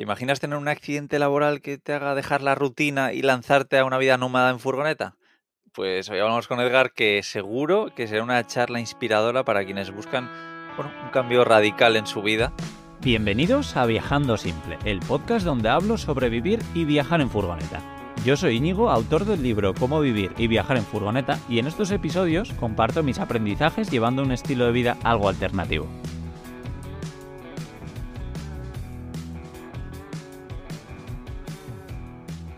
¿Te imaginas tener un accidente laboral que te haga dejar la rutina y lanzarte a una vida nómada en furgoneta? Pues hoy hablamos con Edgar que seguro que será una charla inspiradora para quienes buscan un cambio radical en su vida. Bienvenidos a Viajando Simple, el podcast donde hablo sobre vivir y viajar en furgoneta. Yo soy Íñigo, autor del libro Cómo vivir y viajar en furgoneta, y en estos episodios comparto mis aprendizajes llevando un estilo de vida algo alternativo.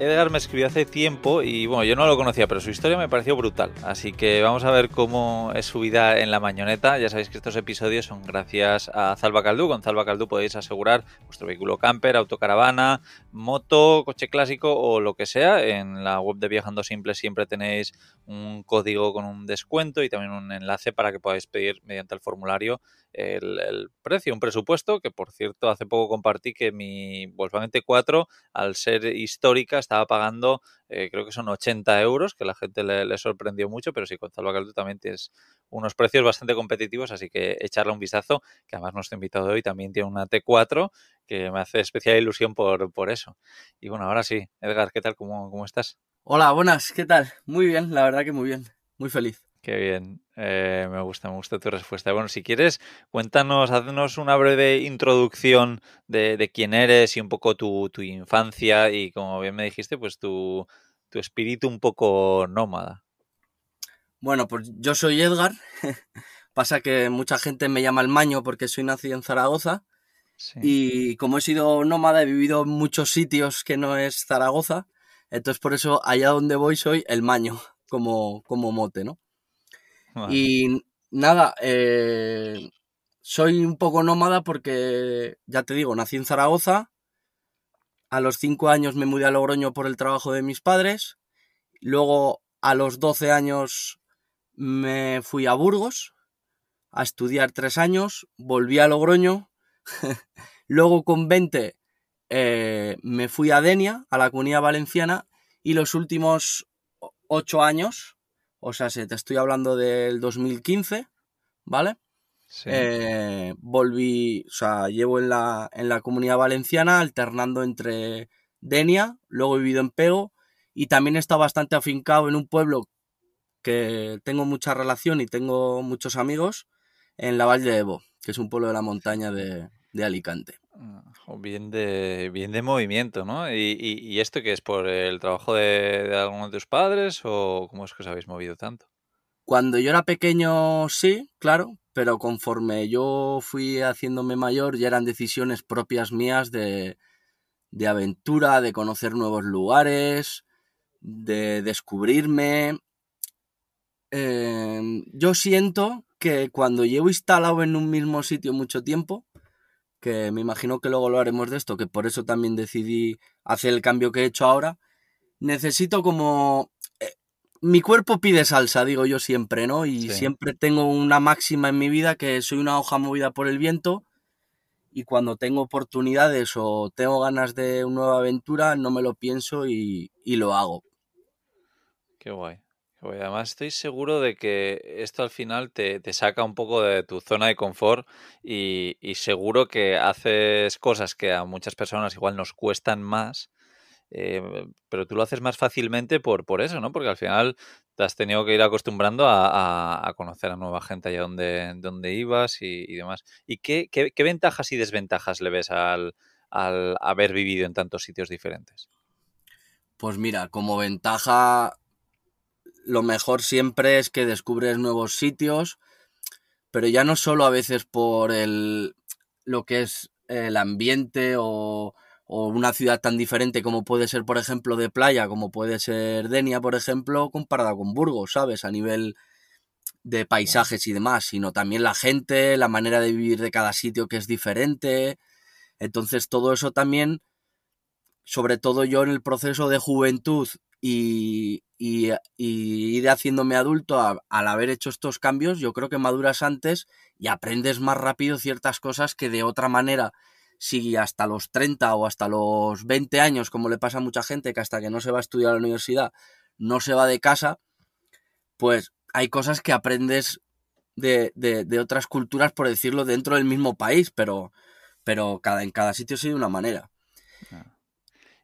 Edgar me escribió hace tiempo y bueno, yo no lo conocía, pero su historia me pareció brutal. Así que vamos a ver cómo es su vida en la mañoneta. Ya sabéis que estos episodios son gracias a Zalba Caldú. Con Zalba Caldú podéis asegurar vuestro vehículo camper, autocaravana, moto, coche clásico o lo que sea. En la web de Viajando Simple siempre tenéis un código con un descuento y también un enlace para que podáis pedir mediante el formulario el, precio, un presupuesto que por cierto hace poco compartí que mi Volkswagen T4 al ser histórica estaba pagando eh, creo que son 80 euros que la gente le, sorprendió mucho pero sí con Caldo también tienes unos precios bastante competitivos así que echarle un vistazo que además nuestro invitado hoy también tiene una T4 que me hace especial ilusión por, por eso y bueno ahora sí Edgar ¿qué tal? cómo estás? Hola, buenas, ¿qué tal? Muy bien, la verdad que muy bien, muy feliz. Qué bien, eh, me gusta, me gusta tu respuesta. Bueno, si quieres, cuéntanos, haznos una breve introducción de, quién eres y un poco tu, infancia y, como bien me dijiste, pues tu, espíritu un poco nómada. Bueno, pues yo soy Edgar. Pasa que mucha gente me llama el maño porque soy nacido en Zaragoza. Y como he sido nómada, he vivido en muchos sitios que no es Zaragoza. Entonces, por eso, allá donde voy soy el maño, como, como mote, ¿no? Y nada, eh, soy un poco nómada porque, ya te digo, nací en Zaragoza, a los cinco años me mudé a Logroño por el trabajo de mis padres, luego a los 12 años me fui a Burgos a estudiar tres años, volví a Logroño, luego con 20 eh, me fui a Denia, a la comunidad valenciana, y los últimos ocho años, o sea, se te estoy hablando del 2015, ¿vale? Eh, volví, o sea, llevo en la, en la comunidad valenciana alternando entre Denia, luego he vivido en Pego y también he estado bastante afincado en un pueblo que tengo mucha relación y tengo muchos amigos en la Valle de Evo, que es un pueblo de la montaña de, de Alicante. Ah, bien de, bien de movimiento, ¿no? ¿Y, esto qué es? ¿Por el trabajo de, alguno de tus padres o cómo es que os habéis movido tanto? Cuando yo era pequeño, sí, claro, pero conforme yo fui haciéndome mayor ya eran decisiones propias mías de, de aventura, de conocer nuevos lugares, de descubrirme. Em, yo siento que cuando llevo instalado en un mismo sitio mucho tiempo, que me imagino que luego lo haremos de esto, que por eso también decidí hacer el cambio que he hecho ahora. Necesito como... Eh, mi cuerpo pide salsa, digo yo siempre, ¿no? Y siempre tengo una máxima en mi vida que soy una hoja movida por el viento y cuando tengo oportunidades o tengo ganas de una nueva aventura, no me lo pienso y, y lo hago. Qué guay. Pues además, estoy seguro de que esto al final te, saca un poco de tu zona de confort y, seguro que haces cosas que a muchas personas igual nos cuestan más, eh, pero tú lo haces más fácilmente por, por eso, ¿no? Porque al final te has tenido que ir acostumbrando a, conocer a nueva gente allá donde, donde ibas y, demás. ¿Y qué, ventajas y desventajas le ves al, al haber vivido en tantos sitios diferentes? Pues mira, como ventaja lo mejor siempre es que descubres nuevos sitios, pero ya no solo a veces por el, lo que es el ambiente o, o una ciudad tan diferente como puede ser, por ejemplo, de playa, como puede ser Denia, por ejemplo, comparada con Burgos, ¿sabes? A nivel de paisajes y demás, sino también la gente, la manera de vivir de cada sitio que es diferente. Entonces todo eso también, sobre todo yo en el proceso de juventud y, y, ir haciéndome adulto al haber hecho estos cambios, yo creo que maduras antes y aprendes más rápido ciertas cosas que de otra manera, si hasta los 30 o hasta los 20 años, como le pasa a mucha gente que hasta que no se va a estudiar a la universidad, no se va de casa, pues hay cosas que aprendes de, de, otras culturas, por decirlo, dentro del mismo país, pero, pero cada, en cada sitio sí de una manera.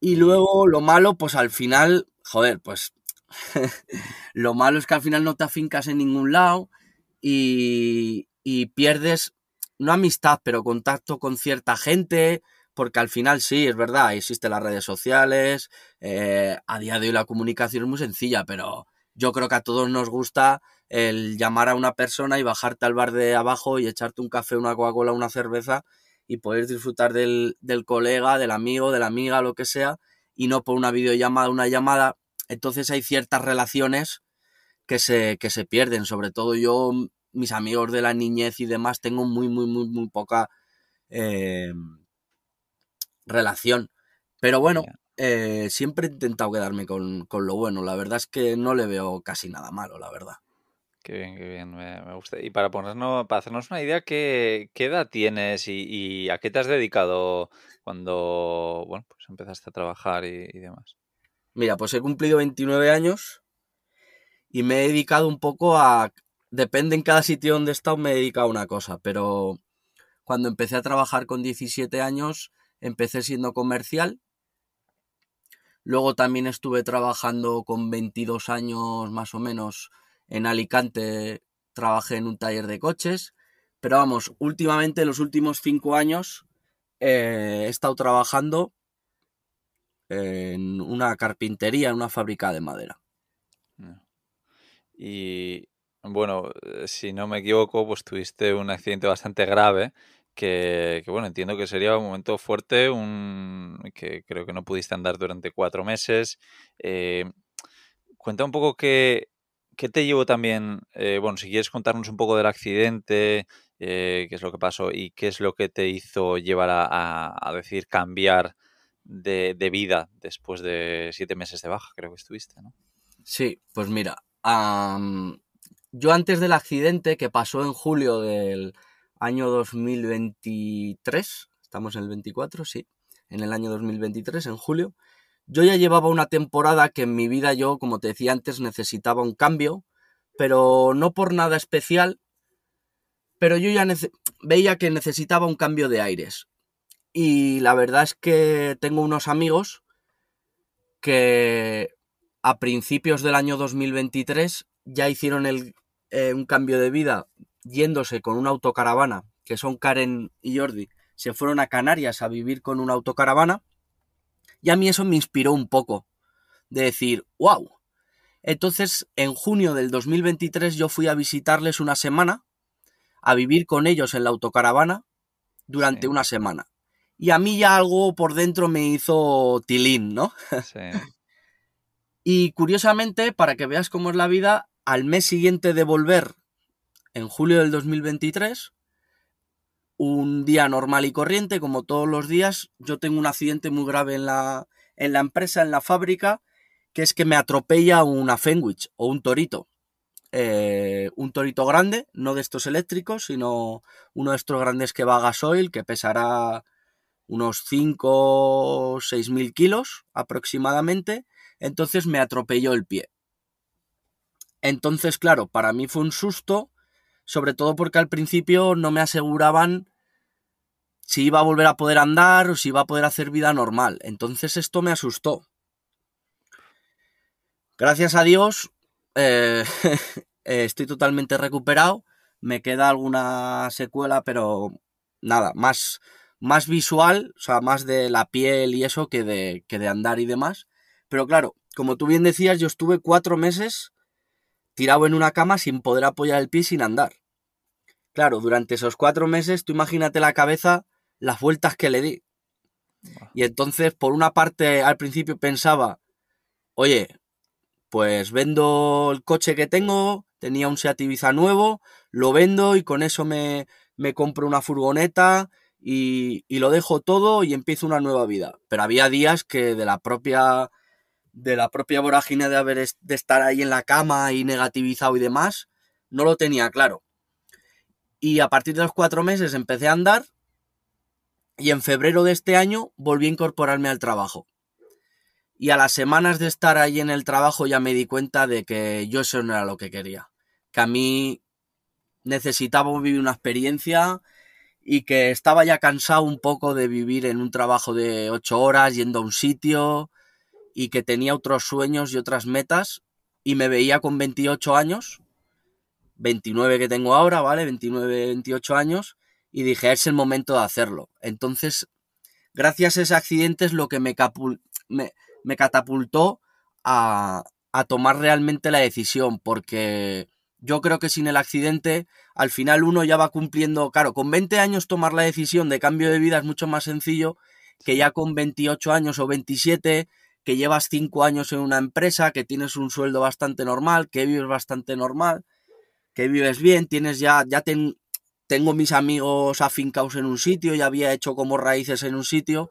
Y luego lo malo, pues al final, joder, pues lo malo es que al final no te afincas en ningún lado y, pierdes, no amistad, pero contacto con cierta gente, porque al final sí, es verdad, existen las redes sociales, eh, a día de hoy la comunicación es muy sencilla, pero yo creo que a todos nos gusta el llamar a una persona y bajarte al bar de abajo y echarte un café, una Coca-Cola, una cerveza y poder disfrutar del, colega, del amigo, de la amiga, lo que sea, y no por una videollamada, una llamada. Entonces hay ciertas relaciones que se, que se pierden, sobre todo yo, mis amigos de la niñez y demás, tengo muy, muy, muy, muy poca eh, relación. Pero bueno, eh, siempre he intentado quedarme con, con, lo bueno. La verdad es que no le veo casi nada malo, la verdad. Qué bien, qué bien, me, gusta. Y para ponernos, para hacernos una idea, ¿qué, qué edad tienes y, a qué te has dedicado cuando bueno, pues empezaste a trabajar y, y, demás? Mira, pues he cumplido 29 años y me he dedicado un poco a. Depende en cada sitio donde he estado, me he dedicado a una cosa, pero cuando empecé a trabajar con 17 años, empecé siendo comercial. Luego también estuve trabajando con 22 años más o menos en Alicante trabajé en un taller de coches, pero vamos, últimamente, los últimos cinco años, eh, he estado trabajando en una carpintería, en una fábrica de madera. Y bueno, eh, si no me equivoco, pues tuviste un accidente bastante grave. Que, bueno, entiendo que sería un momento fuerte, un, que creo que no pudiste andar durante cuatro meses. Eh, cuenta un poco qué, ¿Qué te llevó también? Eh, bueno, si quieres contarnos un poco del accidente, eh, qué es lo que pasó y qué es lo que te hizo llevar a, decir cambiar de, vida después de siete meses de baja, creo que estuviste, ¿no? Sí, pues mira, yo antes del accidente que pasó en julio del año 2023, estamos en el 24, sí, en el año 2023, en julio, yo ya llevaba una temporada que en mi vida yo, como te decía antes, necesitaba un cambio, pero no por nada especial, pero yo ya veía que necesitaba un cambio de aires. Y la verdad es que tengo unos amigos que a principios del año 2023 ya hicieron el, eh, un cambio de vida yéndose con una autocaravana, que son Karen y Jordi, se fueron a Canarias a vivir con una autocaravana y a mí eso me inspiró un poco, de decir, wow. Entonces, en junio del 2023 yo fui a visitarles una semana, a vivir con ellos en la autocaravana durante una semana. Y a mí ya algo por dentro me hizo tilín, ¿no? y curiosamente, para que veas cómo es la vida, al mes siguiente de volver, en julio del 2023, un día normal y corriente, como todos los días, yo tengo un accidente muy grave en la, en la empresa, en la fábrica, que es que me atropella una Fenwich o un torito. Eh, un torito grande, no de estos eléctricos, sino uno de estos grandes que va a gasoil, que pesará unos 5 o 6 mil kilos aproximadamente. Entonces me atropelló el pie. Entonces, claro, para mí fue un susto, sobre todo porque al principio no me aseguraban si iba a volver a poder andar o si iba a poder hacer vida normal. Entonces esto me asustó. Gracias a Dios, eh, eh, estoy totalmente recuperado. Me queda alguna secuela, pero nada, más, más visual, o sea, más de la piel y eso que de, que de andar y demás. Pero claro, como tú bien decías, yo estuve cuatro meses tirado en una cama sin poder apoyar el pie sin andar. Claro, durante esos cuatro meses, tú imagínate la cabeza las vueltas que le di. Y entonces, por una parte, al principio pensaba, oye, pues vendo el coche que tengo, tenía un Seat Ibiza nuevo, lo vendo y con eso me, me compro una furgoneta y, lo dejo todo y empiezo una nueva vida. Pero había días que de la propia de la propia vorágine de haber de estar ahí en la cama y negativizado y demás, no lo tenía claro. Y a partir de los cuatro meses empecé a andar y en febrero de este año volví a incorporarme al trabajo. Y a las semanas de estar ahí en el trabajo ya me di cuenta de que yo eso no era lo que quería. Que a mí necesitaba vivir una experiencia y que estaba ya cansado un poco de vivir en un trabajo de ocho horas yendo a un sitio y que tenía otros sueños y otras metas y me veía con 28 años, 29 que tengo ahora, ¿vale? 29, 28 años y dije, ah, es el momento de hacerlo. Entonces, gracias a ese accidente es lo que me, me, catapultó a, a tomar realmente la decisión, porque yo creo que sin el accidente, al final uno ya va cumpliendo, claro, con 20 años tomar la decisión de cambio de vida es mucho más sencillo que ya con 28 años o 27, que llevas 5 años en una empresa, que tienes un sueldo bastante normal, que vives bastante normal, que vives bien, tienes ya, tengo mis amigos afincados en un sitio, y había hecho como raíces en un sitio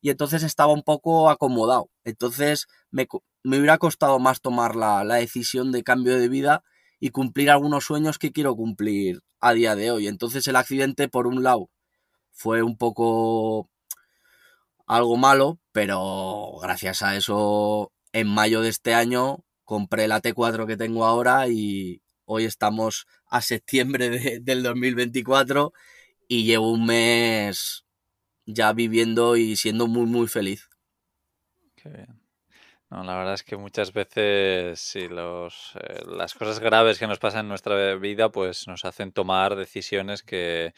y entonces estaba un poco acomodado. Entonces me, hubiera costado más tomar la, la, decisión de cambio de vida y cumplir algunos sueños que quiero cumplir a día de hoy. Entonces el accidente, por un lado, fue un poco algo malo, pero gracias a eso, en mayo de este año compré la T4 que tengo ahora y, Hoy estamos a septiembre del 2024 y llevo un mes ya viviendo y siendo muy, muy feliz. Qué bien. No, la verdad es que muchas veces los, eh, las cosas graves que nos pasan en nuestra vida pues nos hacen tomar decisiones que,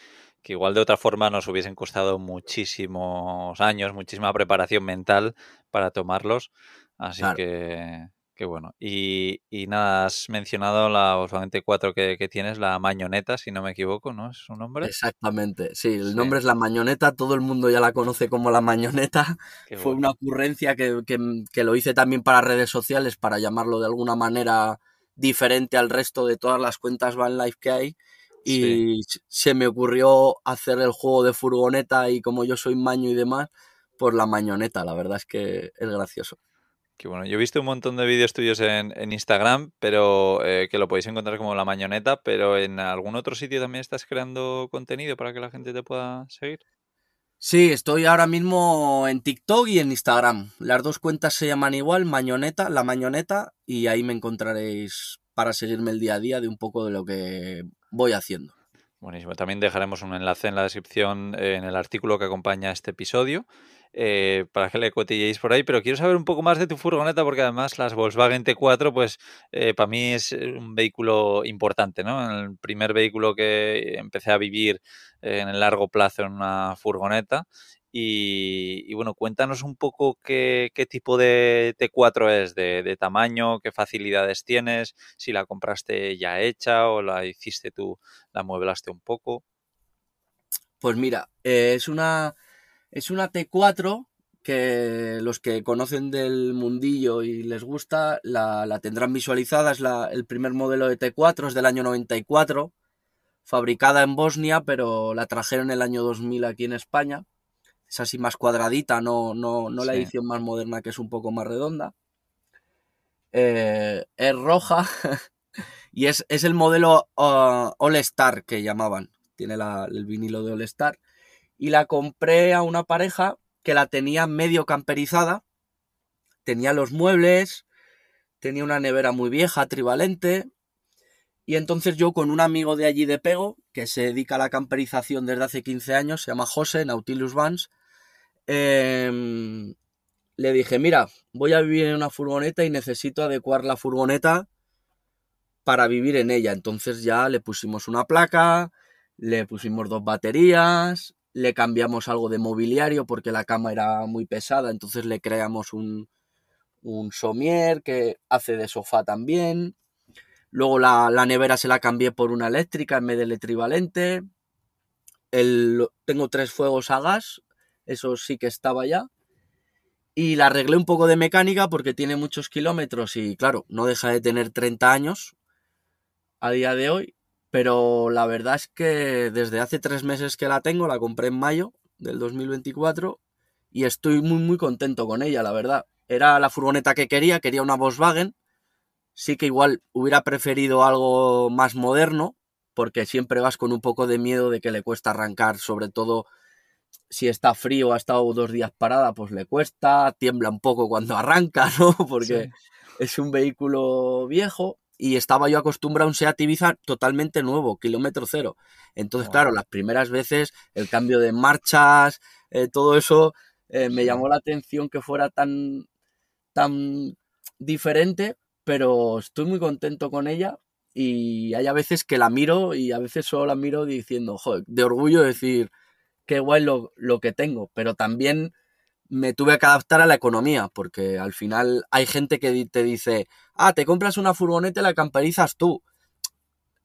igual de otra forma nos hubiesen costado muchísimos años, muchísima preparación mental para tomarlos. Así que Qué bueno. Y, nada, has mencionado la Volkswagen que, tienes, la Mañoneta, si no me equivoco, ¿no? ¿Es su nombre? Exactamente, sí, el nombre es la Mañoneta, todo el mundo ya la conoce como la Mañoneta. Fue una ocurrencia mm, que, lo hice también para redes sociales, para llamarlo de alguna manera diferente al resto de todas las cuentas Van Life que hay. Y se me ocurrió hacer el juego de furgoneta y como yo soy maño y demás, por pues la Mañoneta, la verdad es que es gracioso bueno. Yo he visto un montón de vídeos tuyos en, Instagram, pero eh, que lo podéis encontrar como la mañoneta, pero en algún otro sitio también estás creando contenido para que la gente te pueda seguir. Sí, estoy ahora mismo en TikTok y en Instagram. Las dos cuentas se llaman igual, Mañoneta, La Mañoneta, y ahí me encontraréis para seguirme el día a día de un poco de lo que voy haciendo. Buenísimo. También dejaremos un enlace en la descripción en el artículo que acompaña este episodio eh, para que le cotilleéis por ahí, pero quiero saber un poco más de tu furgoneta porque además las Volkswagen T4, pues eh, para mí es eh, un vehículo importante, ¿no? El primer vehículo que empecé a vivir en el largo plazo en una furgoneta. Y, bueno, cuéntanos un poco qué, tipo de T4 es, de, de, tamaño, qué facilidades tienes, si la compraste ya hecha o la hiciste tú, la mueblaste un poco. Pues mira, es una es una T4 que los que conocen del mundillo y les gusta la, tendrán visualizada. Es el primer modelo de T4, es del año 94, fabricada en Bosnia, pero la trajeron en el año 2000 aquí en España. Es así más cuadradita, no, no, la edición más moderna que es un poco más redonda. Eh, es roja y es, el modelo ah, All Star que llamaban. Tiene el vinilo de All Star y la compré a una pareja que la tenía medio camperizada, tenía los muebles, tenía una nevera muy vieja, trivalente, y entonces yo con un amigo de allí de Pego, que se dedica a la camperización desde hace 15 años, se llama José, Nautilus Vans, em, le dije, mira, voy a vivir en una furgoneta y necesito adecuar la furgoneta para vivir en ella. Entonces ya le pusimos una placa, le pusimos dos baterías, le cambiamos algo de mobiliario porque la cama era muy pesada, entonces le creamos un, un somier que hace de sofá también. Luego la, nevera se la cambié por una eléctrica en vez de eletrivalente, El, tengo tres fuegos a gas, eso sí que estaba ya. Y la arreglé un poco de mecánica porque tiene muchos kilómetros y claro, no deja de tener 30 años a día de hoy pero la verdad es que desde hace tres meses que la tengo, la compré en mayo del 2024 y estoy muy muy contento con ella, la verdad. Era la furgoneta que quería, quería una Volkswagen. Sí que igual hubiera preferido algo más moderno, porque siempre vas con un poco de miedo de que le cuesta arrancar, sobre todo si está frío, ha estado dos días parada, pues le cuesta, tiembla un poco cuando arranca, ¿no? Porque es un vehículo viejo y estaba yo acostumbrado a un SEAT Ibiza totalmente nuevo, kilómetro cero. Entonces, claro, las primeras veces, el cambio de marchas, eh, todo eso, eh, me llamó la atención que fuera tan, tan diferente, pero estoy muy contento con ella y hay a veces que la miro y a veces solo la miro diciendo, joder, de orgullo decir, qué guay lo que tengo, pero también me tuve que adaptar a la economía, porque al final hay gente que te dice, ah, te compras una furgoneta y la camperizas tú.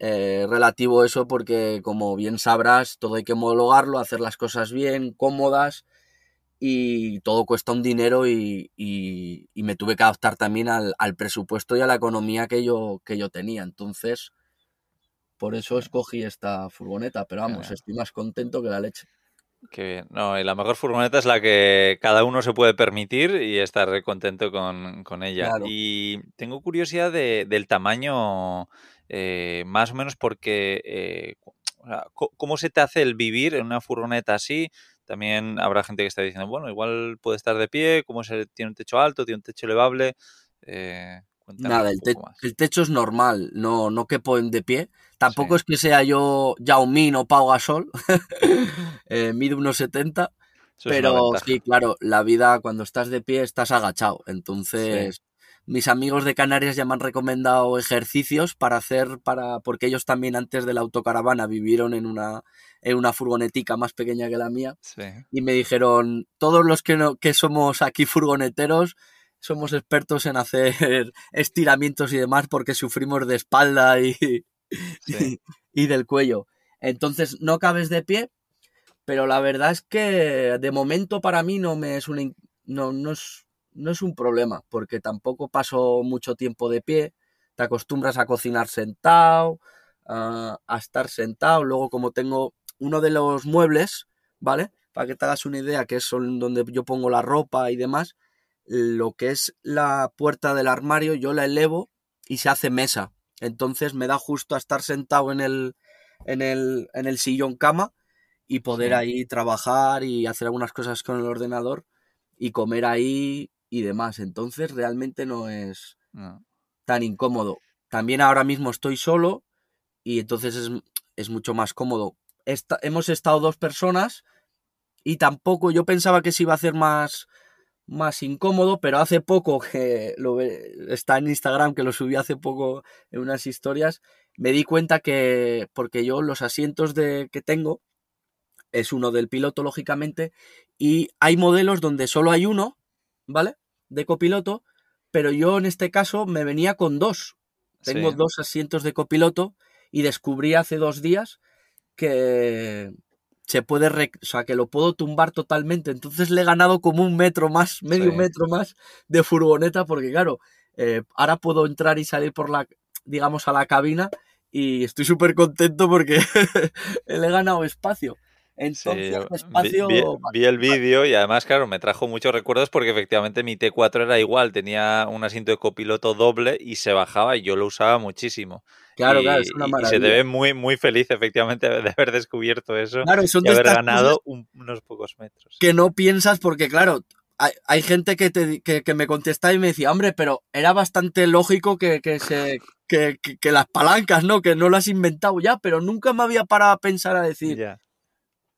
Eh, relativo eso porque, como bien sabrás, todo hay que homologarlo, hacer las cosas bien, cómodas, y todo cuesta un dinero y, me tuve que adaptar también al, presupuesto y a la economía que yo, que yo tenía. Entonces, por eso escogí esta furgoneta, pero vamos, estoy más contento que la leche. Qué bien. No, y la mejor furgoneta es la que cada uno se puede permitir y estar contento con, ella. Y tengo curiosidad del tamaño, eh, más o menos porque eh, ¿cómo se te hace el vivir en una furgoneta así? También habrá gente que está diciendo, bueno, igual puede estar de pie, como tiene un techo alto, tiene un techo elevable. Eh, Nada, el, techo es normal, no, no quepo en de pie. Tampoco es que sea yo Yao o Pau Gasol, eh, mido unos 70, pero sí, claro, la vida cuando estás de pie estás agachado. Entonces, mis amigos de Canarias ya me han recomendado ejercicios para hacer, para porque ellos también antes de la autocaravana vivieron en una, en una furgonetica más pequeña que la mía. Y me dijeron, todos los que, que somos aquí furgoneteros, somos expertos en hacer estiramientos y demás porque sufrimos de espalda y, y, del cuello. Entonces no cabes de pie, pero la verdad es que de momento para mí no me es no, es, no es un problema, porque tampoco paso mucho tiempo de pie, te acostumbras a cocinar sentado, a, a estar sentado, luego como tengo uno de los muebles, ¿vale? Para que te hagas una idea, que es donde yo pongo la ropa y demás, lo que es la puerta del armario, yo la elevo y se hace mesa. Entonces me da justo a estar sentado en el, en el, en el sillón cama y poder ahí trabajar y hacer algunas cosas con el ordenador y comer ahí y demás. Entonces realmente no es tan incómodo. También ahora mismo estoy solo y entonces es, mucho más cómodo. hemos estado dos personas y tampoco yo pensaba que se iba a hacer más más incómodo, pero hace poco que lo está en Instagram, que lo subí hace poco en unas historias, me di cuenta que, porque yo los asientos de, que tengo, es uno del piloto, lógicamente, y hay modelos donde solo hay uno, ¿vale? De copiloto, pero yo en este caso me venía con dos. Tengo dos asientos de copiloto y descubrí hace dos días que, se puede, o sea, que lo puedo tumbar totalmente. Entonces le he ganado como un metro más, medio metro más de furgoneta, porque claro, eh, ahora puedo entrar y salir por la, digamos, a la cabina y estoy súper contento porque le he ganado espacio. Entonces, sí, espacio... vi, el vídeo y además, claro, me trajo muchos recuerdos porque efectivamente mi T4 era igual, tenía un asiento de copiloto doble y se bajaba y yo lo usaba muchísimo. Claro, claro, es una maravilla. se te ve muy, muy feliz, efectivamente, de haber descubierto eso claro, haber ganado unos pocos metros. Que no piensas, porque claro, hay, gente que, que, me contestaba y me decía, hombre, pero era bastante lógico que, se. las palancas, ¿no? Que no las has inventado ya, pero nunca me había parado a pensar a decir.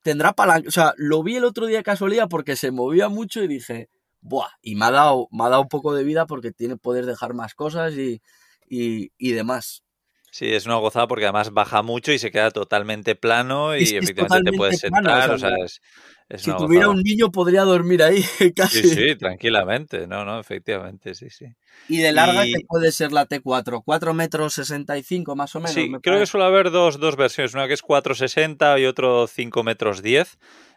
Tendrá palanca. O sea, lo vi el otro día casualidad porque se movía mucho y dije, buah, y me ha dado, me ha dado un poco de vida porque tiene poder dejar más cosas y, y, y demás. Sí, es una gozada porque además baja mucho y se queda totalmente plano y efectivamente te puedes sentar. si tuviera un niño podría dormir ahí casi. Sí, sí, tranquilamente. No, no, efectivamente, sí, sí. Y de larga que puede ser la T4, 4 metros 65 más o menos. Sí, creo que suele haber dos, dos versiones, una que es 4,60 y otro 5 metros 10.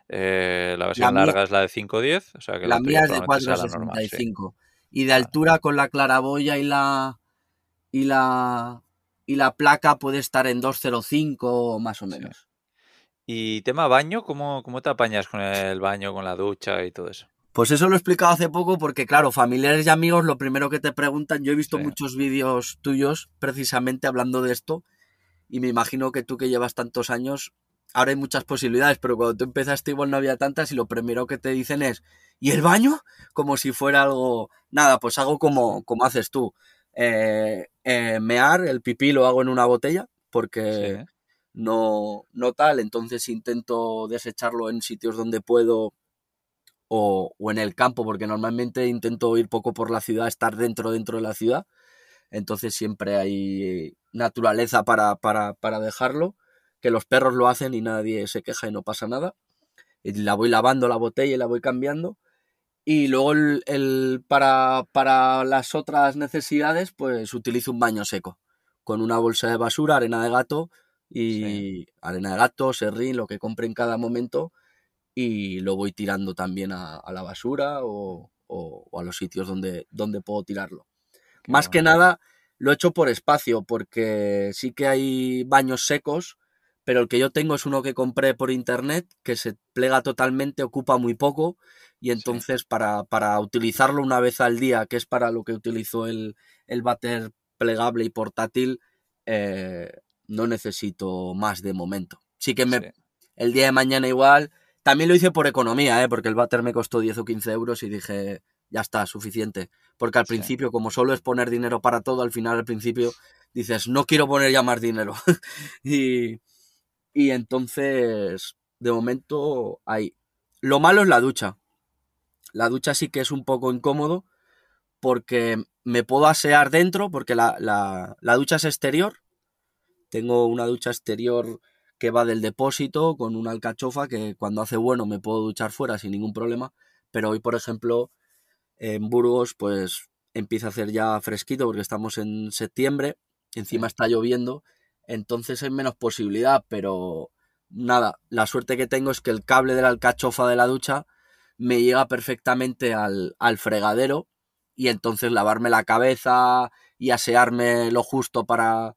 Eh, la versión larga es la de 5,10. la, mía es de 4,65. Y de altura con la claraboya y la... Y la y la placa puede estar en 205 más o menos. ¿Y tema baño? ¿Cómo, ¿Cómo te apañas con el baño, con la ducha y todo eso? Pues eso lo he explicado hace poco porque, claro, familiares y amigos lo primero que te preguntan, yo he visto muchos vídeos tuyos precisamente hablando de esto y me imagino que tú que llevas tantos años, ahora hay muchas posibilidades, pero cuando tú empezaste igual no había tantas y lo primero que te dicen es, ¿y el baño? Como si fuera algo, nada, pues algo como, como haces tú. Eh, eh, mear, el pipí lo hago en una botella porque no, no tal, entonces intento desecharlo en sitios donde puedo o, en el campo, porque normalmente intento ir poco por la ciudad, estar dentro, dentro de la ciudad, entonces siempre hay naturaleza para, para, para dejarlo, que los perros lo hacen y nadie se queja y no pasa nada. la voy lavando la botella y la voy cambiando y luego el, para, para las otras necesidades, pues utilizo un baño seco, con una bolsa de basura, arena de gato y arena de gato, serrín, lo que compre en cada momento, y lo voy tirando también a, la basura o, o, a los sitios donde, donde puedo tirarlo. Más que nada, lo he hecho por espacio, porque sí que hay baños secos pero el que yo tengo es uno que compré por internet, que se plega totalmente, ocupa muy poco, y entonces para, utilizarlo una vez al día, que es para lo que utilizo el, el bater plegable y portátil, eh, no necesito más de momento. Sí que el día de mañana igual, también lo hice por economía, ¿eh? porque el bater me costó 10 o 15 euros y dije, ya está, suficiente. Porque al principio, como solo es poner dinero para todo, al final, al principio, dices, no quiero poner ya más dinero. y, y entonces, de momento, ahí. Lo malo es la ducha. La ducha sí que es un poco incómodo porque me puedo asear dentro porque la, ducha es exterior. Tengo una ducha exterior que va del depósito con una alcachofa que cuando hace bueno me puedo duchar fuera sin ningún problema. Pero hoy, por ejemplo, en Burgos, pues empieza a hacer ya fresquito porque estamos en septiembre, encima está lloviendo entonces hay menos posibilidad, pero nada, la suerte que tengo es que el cable de la alcachofa de la ducha me llega perfectamente al, fregadero y entonces lavarme la cabeza y asearme lo justo para,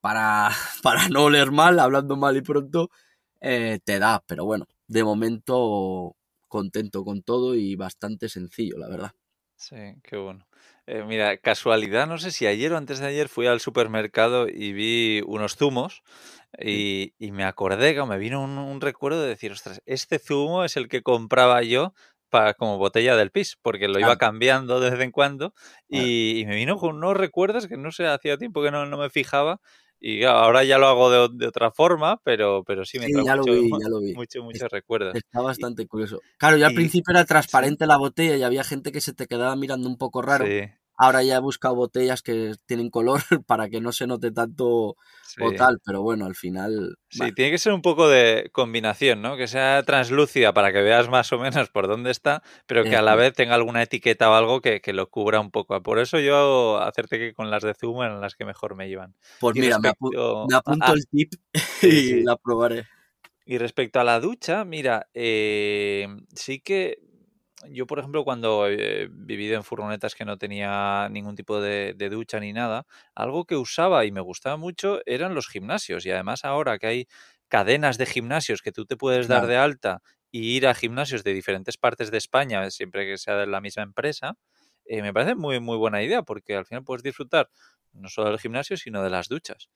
para, para no oler mal, hablando mal y pronto, eh, te da, pero bueno, de momento contento con todo y bastante sencillo, la verdad. Sí, qué bueno. Eh, mira, casualidad, no sé si ayer o antes de ayer fui al supermercado y vi unos zumos y, me acordé que me vino un, recuerdo de decir, ostras, este zumo es el que compraba yo para, como botella del pis, porque lo iba cambiando de vez en cuando y, me vino con unos recuerdos que no sé, hacía tiempo que no me fijaba y ahora ya lo hago de, otra forma, pero, pero sí me sí, ya lo vi, ya lo vi. mucho, mucho recuerdo. Está bastante curioso. Claro, ya al principio era transparente la botella y había gente que se te quedaba mirando un poco raro. Sí. Ahora ya he buscado botellas que tienen color para que no se note tanto o tal, pero bueno, al final. Sí, tiene que ser un poco de combinación, ¿no? Que sea translúcida para que veas más o menos por dónde está, pero que a la vez tenga alguna etiqueta o algo que, lo cubra un poco. Por eso yo hago hacerte que con las de Zoom eran las que mejor me llevan. Pues mira, me, apunto el tip y la probaré. Y respecto a la ducha, mira, eh, sí que yo, por ejemplo, cuando he eh, vivido en furgonetas que no tenía ningún tipo de, ducha ni nada, algo que usaba y me gustaba mucho eran los gimnasios. Y además ahora que hay cadenas de gimnasios que tú te puedes dar de alta y ir a gimnasios de diferentes partes de España, siempre que sea de la misma empresa, eh, me parece muy, muy buena idea porque al final puedes disfrutar no solo del gimnasio, sino de las duchas.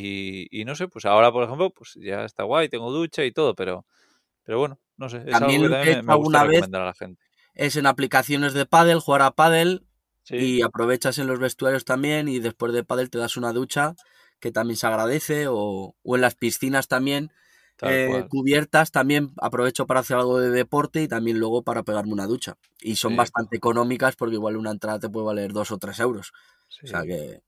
Y, y no sé, pues ahora, por ejemplo, pues ya está guay, tengo ducha y todo, pero pero bueno, no sé. Es también alguna vez es en aplicaciones de paddle, jugar a paddle y aprovechas en los vestuarios también y después de paddle te das una ducha que también se agradece o, o en las piscinas también. Eh, cubiertas también aprovecho para hacer algo de deporte y también luego para pegarme una ducha. Y son bastante económicas porque igual una entrada te puede valer dos o tres euros. O sea que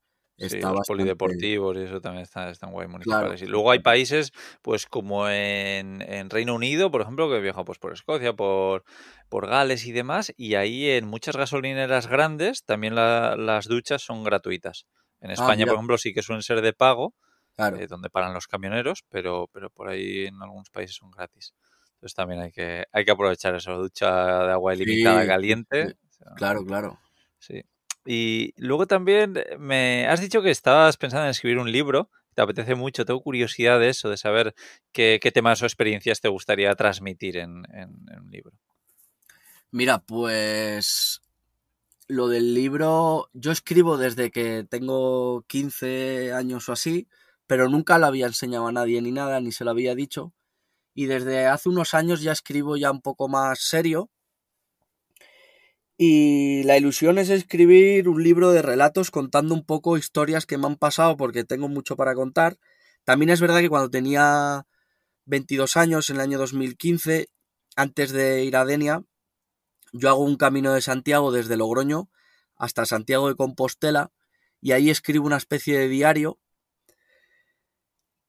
Sí, los polideportivos y eso también están, guay municipales. Y luego hay países, pues como en, Reino Unido, por ejemplo, que viaja pues, por Escocia, por, por Gales y demás, y ahí en muchas gasolineras grandes también las duchas son gratuitas. En ah, España, por ejemplo, sí que suelen ser de pago, eh, donde paran los camioneros, pero, pero por ahí en algunos países son gratis. Entonces también hay que, hay que aprovechar esa ducha de agua ilimitada caliente. Claro, claro. Sí. Y luego también eh, me has dicho que estabas pensando en escribir un libro. Te apetece mucho, tengo curiosidad de eso, de saber qué, temas o experiencias te gustaría transmitir en, un libro. Mira, pues lo del libro, yo escribo desde que tengo 15 años o así, pero nunca lo había enseñado a nadie ni nada, ni se lo había dicho. Y desde hace unos años ya escribo ya un poco más serio, y la ilusión es escribir un libro de relatos contando un poco historias que me han pasado porque tengo mucho para contar. También es verdad que cuando tenía 22 años, en el año 2015, antes de ir a Denia, yo hago un camino de Santiago desde Logroño hasta Santiago de Compostela y ahí escribo una especie de diario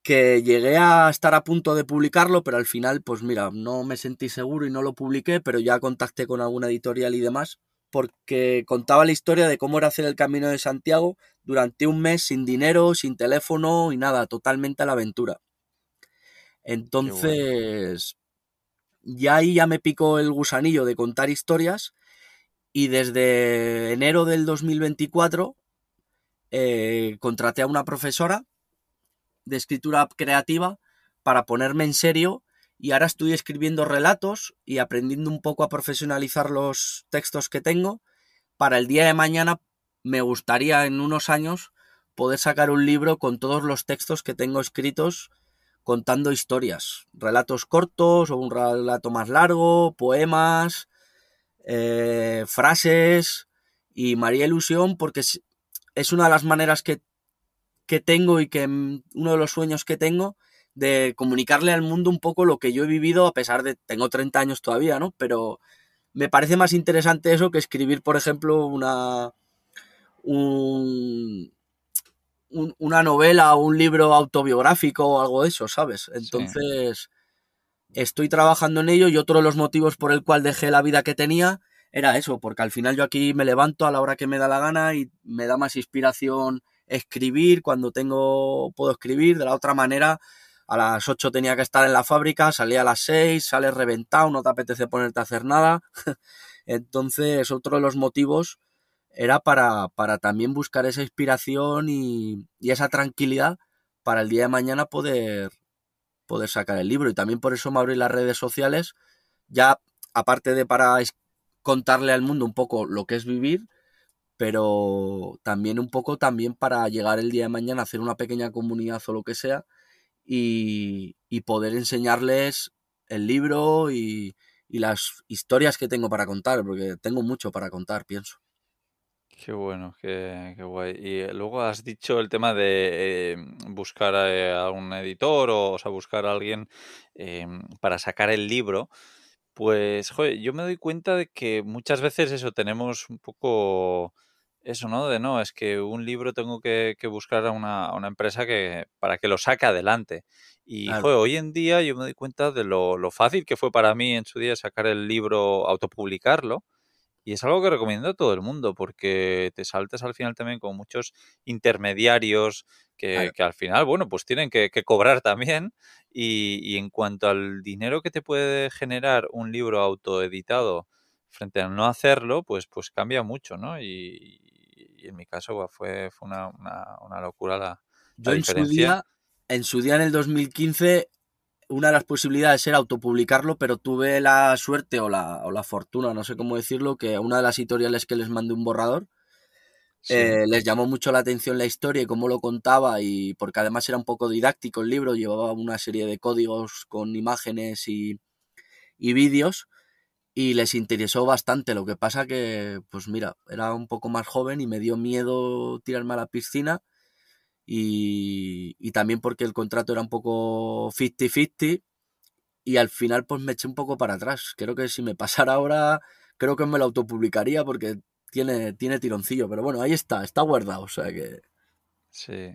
que llegué a estar a punto de publicarlo, pero al final, pues mira, no me sentí seguro y no lo publiqué, pero ya contacté con alguna editorial y demás, porque contaba la historia de cómo era hacer el Camino de Santiago durante un mes sin dinero, sin teléfono y nada, totalmente a la aventura. Entonces, ya ahí ya me picó el gusanillo de contar historias y desde enero del 2024 eh, contraté a una profesora de escritura creativa para ponerme en serio y ahora estoy escribiendo relatos y aprendiendo un poco a profesionalizar los textos que tengo para el día de mañana me gustaría en unos años poder sacar un libro con todos los textos que tengo escritos contando historias, relatos cortos o un relato más largo, poemas, eh, frases y María Ilusión porque es, es una de las maneras que que tengo y que mm, uno de los sueños que tengo de comunicarle al mundo un poco lo que yo he vivido, a pesar de tengo 30 años todavía, ¿no? Pero me parece más interesante eso que escribir, por ejemplo, una, una novela o un libro autobiográfico o algo de eso, ¿sabes? Entonces, estoy trabajando en ello y otro de los motivos por el cual dejé la vida que tenía era eso, porque al final yo aquí me levanto a la hora que me da la gana y me da más inspiración escribir cuando tengo, puedo escribir. De la otra manera, a las 8 tenía que estar en la fábrica, salía a las 6, sales reventado, no te apetece ponerte a hacer nada. Entonces, otro de los motivos era para, para también buscar esa inspiración y, esa tranquilidad para el día de mañana poder, poder sacar el libro. Y también por eso me abrí las redes sociales, ya aparte de para contarle al mundo un poco lo que es vivir, pero también un poco también para llegar el día de mañana, a hacer una pequeña comunidad o lo que sea y, poder enseñarles el libro y, las historias que tengo para contar, porque tengo mucho para contar, pienso. Qué bueno, qué, guay. Y eh, luego has dicho el tema de eh, buscar eh, a, un editor o, sea, buscar a alguien para sacar el libro. Pues, joder, yo me doy cuenta de que muchas veces eso tenemos un poco eso, ¿no? De no, es que un libro tengo que, buscar a una, empresa que para que lo saque adelante. Y hoy en día yo me doy cuenta de lo, fácil que fue para mí en su día sacar el libro, autopublicarlo. Y es algo que recomiendo a todo el mundo porque te saltas al final también con muchos intermediarios que, al final, bueno, pues tienen que, cobrar también. Y, en cuanto al dinero que te puede generar un libro autoeditado frente a no hacerlo, pues, pues cambia mucho, ¿no? Y, y en mi caso pues, fue, una, locura la, Yo En su, día, en el 2015, una de las posibilidades era autopublicarlo, pero tuve la suerte o la, fortuna, no sé cómo decirlo, que una de las editoriales que les mandé un borrador, eh, les llamó mucho la atención la historia y cómo lo contaba, y porque además era un poco didáctico el libro, llevaba una serie de códigos con imágenes y, y vídeos, y les interesó bastante. Lo que pasa que, pues mira, era un poco más joven y me dio miedo tirarme a la piscina. Y, y también porque el contrato era un poco 50-50 y al final pues me eché un poco para atrás. Creo que si me pasara ahora, creo que me lo autopublicaría porque tiene, tiene tironcillo. Pero bueno, ahí está, está guardado. O sea que... Sí.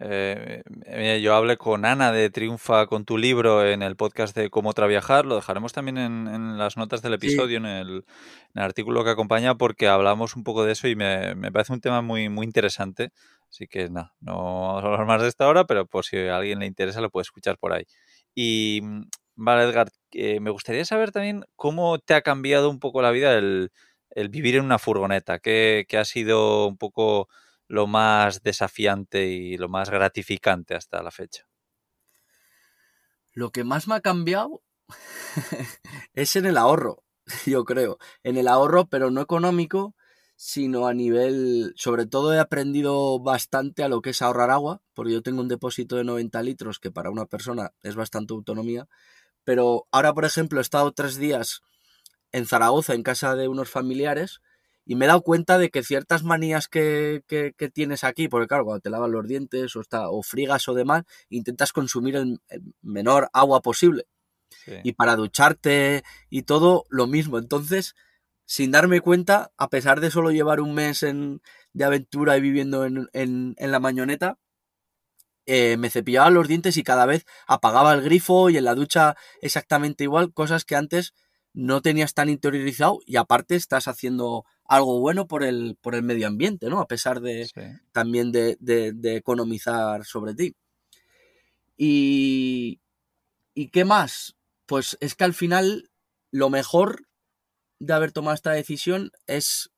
Eh, yo hablé con Ana de Triunfa con tu libro en el podcast de Cómo Traviajar, lo dejaremos también en, las notas del episodio, en, el, artículo que acompaña, porque hablamos un poco de eso y me, parece un tema muy, muy interesante. Así que nada, no vamos a hablar más de esta hora, pero por si a alguien le interesa lo puede escuchar por ahí. Y mm, vale, Edgar, eh, me gustaría saber también cómo te ha cambiado un poco la vida el, vivir en una furgoneta, ¿Qué que ha sido un poco lo más desafiante y lo más gratificante hasta la fecha? Lo que más me ha cambiado es en el ahorro, yo creo. En el ahorro, pero no económico, sino a nivel, sobre todo he aprendido bastante a lo que es ahorrar agua, porque yo tengo un depósito de 90 litros que para una persona es bastante autonomía, pero ahora, por ejemplo, he estado tres días en Zaragoza, en casa de unos familiares, y me he dado cuenta de que ciertas manías que, que, tienes aquí, porque claro, cuando te lavas los dientes o, está, o frigas o demás, intentas consumir el, menor agua posible. Y para ducharte y todo, lo mismo. Entonces, sin darme cuenta, a pesar de solo llevar un mes en, de aventura y viviendo en, en, la mañoneta, eh, me cepillaba los dientes y cada vez apagaba el grifo y en la ducha exactamente igual, cosas que antes no tenías tan interiorizado y aparte estás haciendo algo bueno por el, por el medio ambiente, ¿no? A pesar de también de, de, economizar sobre ti. Y, ¿Y qué más? Pues es que al final lo mejor de haber tomado esta decisión es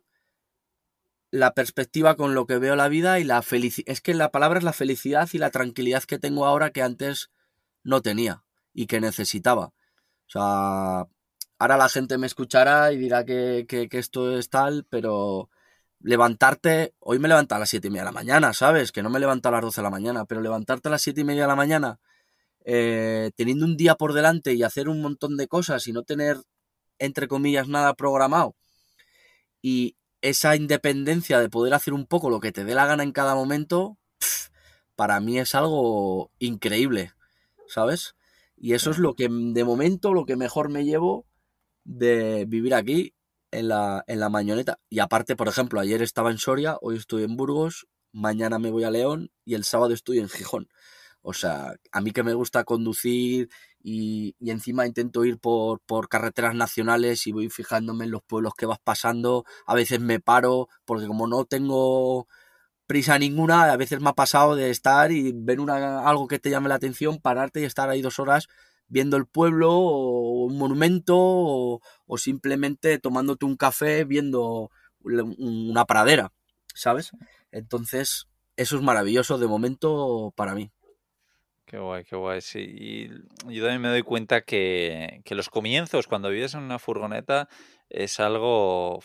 la perspectiva con lo que veo la vida y la felicidad. Es que la palabra es la felicidad y la tranquilidad que tengo ahora que antes no tenía y que necesitaba. O sea, ahora la gente me escuchará y dirá que, esto es tal, pero levantarte, hoy me levanta a las siete y media de la mañana, ¿sabes? Que no me levanto a las 12 de la mañana, pero levantarte a las siete y media de la mañana, eh, teniendo un día por delante y hacer un montón de cosas y no tener, entre comillas, nada programado, y esa independencia de poder hacer un poco lo que te dé la gana en cada momento, para mí es algo increíble, ¿sabes? Y eso es lo que de momento, lo que mejor me llevo de vivir aquí en la, en la mañoneta. Y aparte, por ejemplo, ayer estaba en Soria, hoy estoy en Burgos, mañana me voy a León y el sábado estoy en Gijón. O sea, a mí que me gusta conducir y, y encima intento ir por, por, carreteras nacionales y voy fijándome en los pueblos que vas pasando. A veces me paro porque como no tengo prisa ninguna, a veces me ha pasado de estar y ver una, algo que te llame la atención, pararte y estar ahí dos horas viendo el pueblo o un monumento o, simplemente tomándote un café viendo una pradera, ¿sabes? Entonces, eso es maravilloso de momento para mí. Qué guay, qué guay. Sí, y yo también me doy cuenta que, los comienzos, cuando vives en una furgoneta, es algo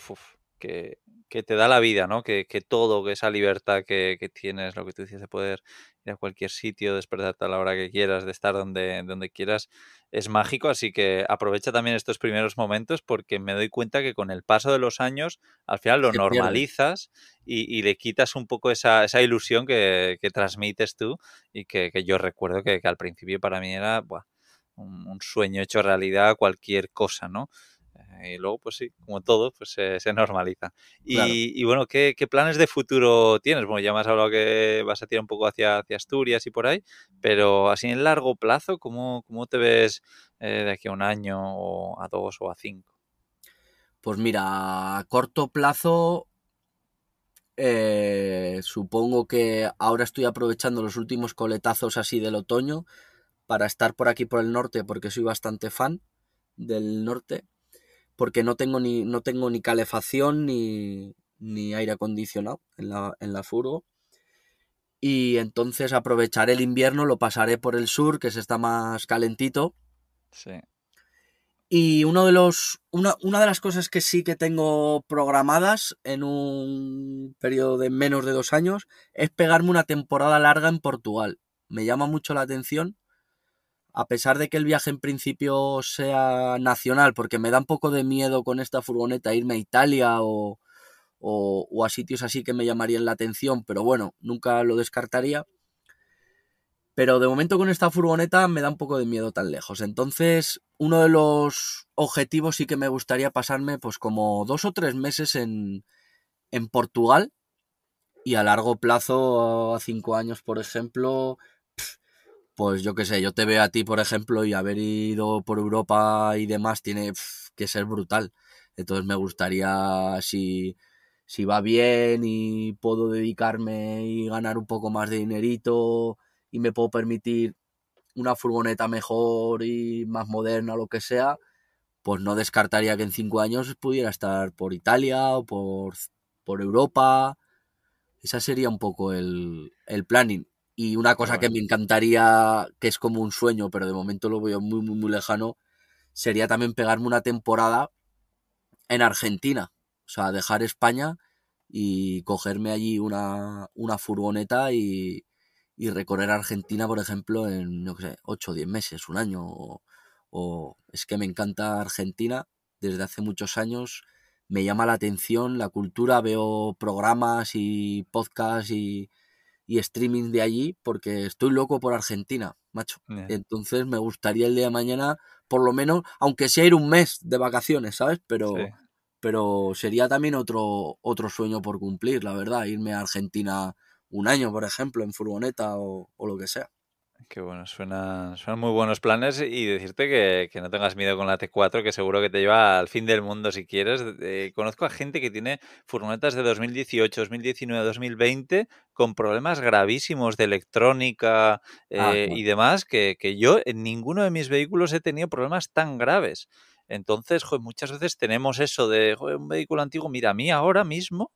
que que te da la vida, ¿no? Que, todo, que esa libertad que, tienes, lo que tú dices de poder ir a cualquier sitio, despertarte a la hora que quieras, de estar donde, donde quieras, es mágico. Así que aprovecha también estos primeros momentos porque me doy cuenta que con el paso de los años, al final lo normalizas y, le quitas un poco esa, ilusión que, transmites tú y que, yo recuerdo que, al principio para mí era un, un sueño hecho realidad, cualquier cosa, ¿no? Y eh, luego, pues sí, como todo, pues se normaliza. Y, bueno, ¿qué, planes de futuro tienes? Bueno, ya me has hablado que vas a tirar un poco hacia, hacia Asturias y por ahí, pero así en largo plazo, ¿cómo, cómo te ves eh, de aquí a un año o a dos o a cinco? Pues mira, a corto plazo eh, supongo que ahora estoy aprovechando los últimos coletazos así del otoño para estar por aquí por el norte porque soy bastante fan del norte porque no tengo ni, no tengo ni calefacción ni, ni aire acondicionado en la, en furgo. Y entonces aprovecharé el invierno, lo pasaré por el sur, que se está más calentito. Sí. Y uno de los, una, una, de las cosas que sí que tengo programadas en un periodo de menos de dos años es pegarme una temporada larga en Portugal. Me llama mucho la atención a pesar de que el viaje en principio sea nacional, porque me da un poco de miedo con esta furgoneta irme a Italia o, o, a sitios así que me llamarían la atención, pero bueno, nunca lo descartaría. Pero de momento con esta furgoneta me da un poco de miedo tan lejos. Entonces, uno de los objetivos sí que me gustaría pasarme pues como dos o tres meses en, en Portugal y a largo plazo, a cinco años, por ejemplo, pues yo qué sé, yo te veo a ti, por ejemplo, y haber ido por Europa y demás tiene que ser brutal. Entonces me gustaría, si, va bien y puedo dedicarme y ganar un poco más de dinerito y me puedo permitir una furgoneta mejor y más moderna, lo que sea, pues no descartaría que en cinco años pudiera estar por Italia o por, por Europa. Ese sería un poco el, el planning. Y una cosa que me encantaría, que es como un sueño, pero de momento lo veo muy, muy, muy lejano, sería también pegarme una temporada en Argentina. O sea, dejar España y cogerme allí una, furgoneta y, y, recorrer Argentina, por ejemplo, en, no sé, 8 o 10 meses, un año. o, es que me encanta Argentina desde hace muchos años. Me llama la atención la cultura, veo programas y podcasts y, y streaming de allí porque estoy loco por Argentina, macho. Entonces me gustaría el día de mañana, por lo menos, aunque sea ir un mes de vacaciones, ¿sabes? Pero, pero sería también otro, otro sueño por cumplir, la verdad, irme a Argentina un año, por ejemplo, en furgoneta o lo que sea. Qué bueno, suenan muy buenos planes y decirte que, no tengas miedo con la T4, que seguro que te lleva al fin del mundo si quieres. Eh, conozco a gente que tiene furgonetas de 2018, 2019, 2020 con problemas gravísimos de electrónica ah, eh, y demás, que, yo en ninguno de mis vehículos he tenido problemas tan graves. Entonces, muchas veces tenemos eso de un vehículo antiguo, mira, a mí ahora mismo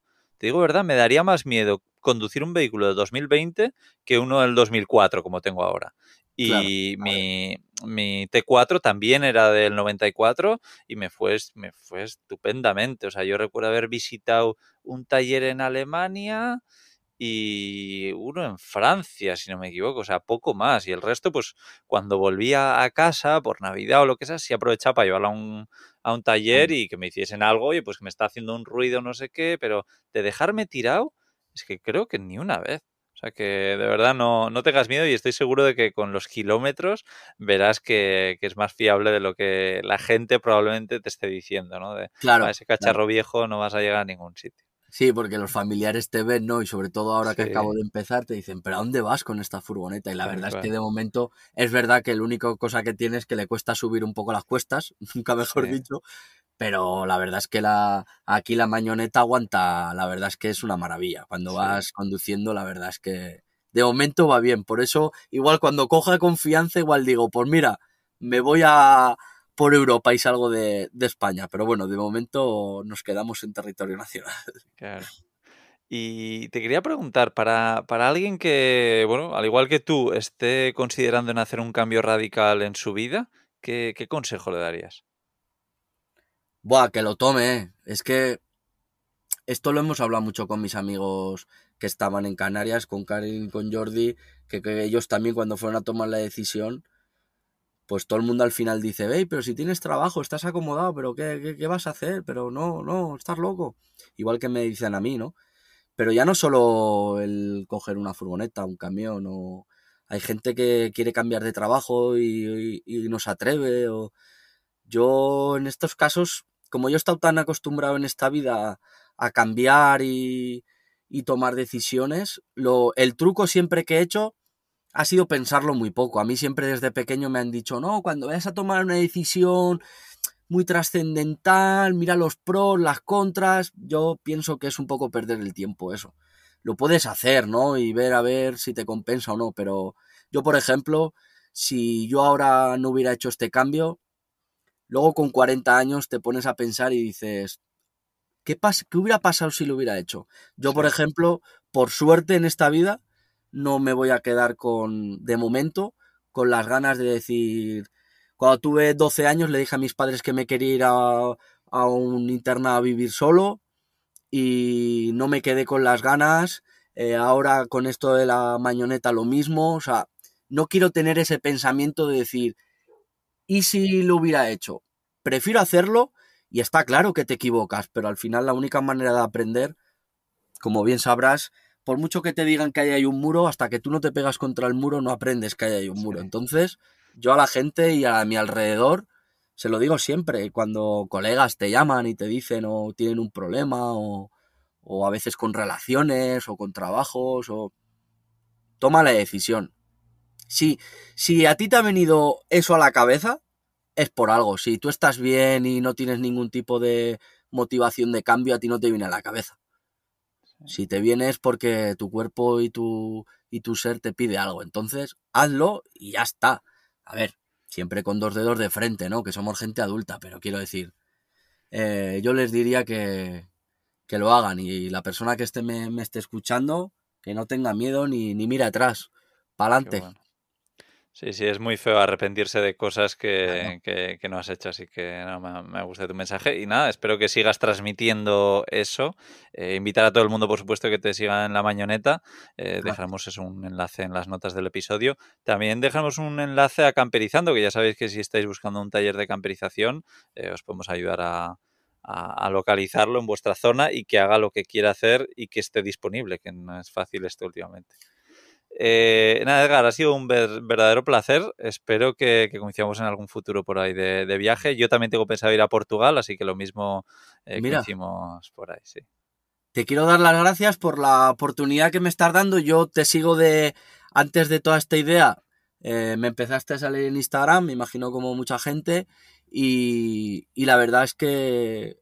digo verdad, me daría más miedo conducir un vehículo de 2020 que uno del 2004, como tengo ahora. Y mi, T4 también era del 94 y me fue, me fue estupendamente. O sea, yo recuerdo haber visitado un taller en Alemania, y uno en Francia, si no me equivoco, o sea, poco más. Y el resto, pues cuando volvía a casa por Navidad o lo que sea, sí aprovechaba para llevarlo a un, a un taller mm. y que me hiciesen algo, y pues que me está haciendo un ruido, no sé qué, pero de dejarme tirado, es que creo que ni una vez. O sea que de verdad no, no tengas miedo y estoy seguro de que con los kilómetros verás que, es más fiable de lo que la gente probablemente te esté diciendo, ¿no? De, ah, claro. ese cacharro viejo no vas a llegar a ningún sitio. Sí, porque los familiares te ven, ¿no? Y sobre todo ahora que acabo de empezar, te dicen, ¿pero a dónde vas con esta furgoneta? Y la verdad es que de momento es verdad que la única cosa que tiene es que le cuesta subir un poco las cuestas, nunca mejor dicho, pero la verdad es que la, aquí la mañoneta aguanta, la verdad es que es una maravilla. Cuando vas conduciendo, la verdad es que de momento va bien. Por eso, igual cuando coja confianza, igual digo, pues mira, me voy a, por Europa y salgo de, España. Pero bueno, de momento nos quedamos en territorio nacional. Claro. Y te quería preguntar, para, alguien que, bueno, al igual que tú, esté considerando en hacer un cambio radical en su vida, ¿qué, consejo le darías? Buah, que lo tome. ¿eh? Es que esto lo hemos hablado mucho con mis amigos que estaban en Canarias, con Karin, con Jordi, que, que ellos también cuando fueron a tomar la decisión, pues todo el mundo al final dice, ve pero si tienes trabajo, estás acomodado, pero qué, qué, vas a hacer? Pero no, no, estás loco. Igual que me dicen a mí, ¿no? Pero ya no solo el coger una furgoneta, un camión, o hay gente que quiere cambiar de trabajo y, no se atreve. O... Yo en estos casos, como yo he estado tan acostumbrado en esta vida a, cambiar y, y, tomar decisiones, lo, el truco siempre que he hecho ha sido pensarlo muy poco. A mí siempre desde pequeño me han dicho, no, cuando vayas a tomar una decisión muy trascendental, mira los pros, las contras. Yo pienso que es un poco perder el tiempo eso. Lo puedes hacer, ¿no? Y ver a ver si te compensa o no, pero yo, por ejemplo, si yo ahora no hubiera hecho este cambio, luego con 40 años te pones a pensar y dices, ¿qué, ¿qué hubiera pasado si lo hubiera hecho? Yo, por ejemplo, por suerte en esta vida, no me voy a quedar con, de momento, con las ganas de decir, cuando tuve 12 años le dije a mis padres que me quería ir a, un internado a vivir solo y no me quedé con las ganas. Eh, ahora con esto de la mañoneta lo mismo. O sea, no quiero tener ese pensamiento de decir, ¿y si lo hubiera hecho? Prefiero hacerlo y está claro que te equivocas, pero al final la única manera de aprender, como bien sabrás, por mucho que te digan que ahí hay un muro, hasta que tú no te pegas contra el muro, no aprendes que ahí hay un muro. Entonces, yo a la gente y a mi alrededor se lo digo siempre. Cuando colegas te llaman y te dicen o tienen un problema o, o a veces con relaciones o con trabajos o... Toma la decisión. Si, si a ti te ha venido eso a la cabeza, es por algo. Si tú estás bien y no tienes ningún tipo de motivación de cambio, a ti no te viene a la cabeza. Si te vienes porque tu cuerpo y tu, y tu ser te pide algo. Entonces, hazlo y ya está. A ver, siempre con dos dedos de frente, ¿no? Que somos gente adulta, pero quiero decir, eh, yo les diría que, que, lo hagan y la persona que esté, me, me esté escuchando, que no tenga miedo ni, ni mira atrás, para adelante. Sí, sí, es muy feo arrepentirse de cosas que, que, no has hecho, así que no, me, gusta tu mensaje. Y nada, espero que sigas transmitiendo eso. Eh, invitar a todo el mundo, por supuesto, que te siga en la mañoneta. Eh, dejamos un enlace en las notas del episodio. También dejamos un enlace a Camperizando, que ya sabéis que si estáis buscando un taller de camperización, eh, os podemos ayudar a, a, localizarlo en vuestra zona y que haga lo que quiera hacer y que esté disponible, que no es fácil esto últimamente. Eh, nada, Edgar, ha sido un verdadero placer. Espero que, que, en algún futuro por ahí de, viaje. Yo también tengo pensado ir a Portugal, así que lo mismo que eh, por ahí, Te quiero dar las gracias por la oportunidad que me estás dando. Yo te sigo de antes de toda esta idea. Eh, me empezaste a salir en Instagram, me imagino como mucha gente, y, la verdad es que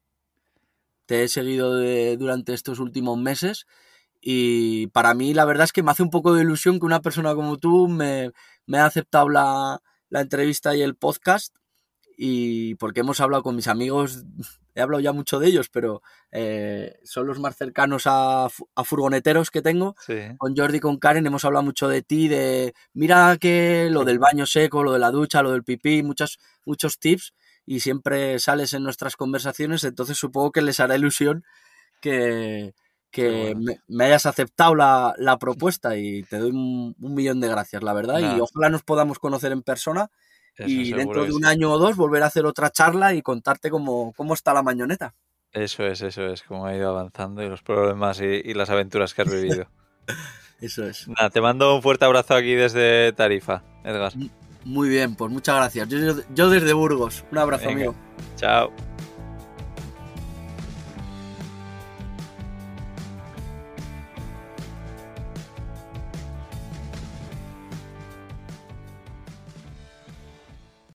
te he seguido durante estos últimos meses y para mí la verdad es que me hace un poco de ilusión que una persona como tú me, haya aceptado la, la entrevista y el podcast y porque hemos hablado con mis amigos, he hablado ya mucho de ellos, pero eh, son los más cercanos a, furgoneteros que tengo. Con Jordi, con Karen, hemos hablado mucho de ti, de mira que lo del baño seco, lo de la ducha, lo del pipí, muchos tips y siempre sales en nuestras conversaciones, entonces supongo que les hará ilusión que, que me, hayas aceptado la, propuesta y te doy un, millón de gracias, la verdad. Y ojalá nos podamos conocer en persona y dentro de un año o dos volver a hacer otra charla y contarte cómo, cómo está la mañoneta. Eso es, eso es, cómo ha ido avanzando y los problemas y, las aventuras que has vivido. eso es. Nada, te mando un fuerte abrazo aquí desde Tarifa, Edgar. Muy bien, pues muchas gracias. Yo, desde Burgos. Un abrazo, mío amigo. Chao.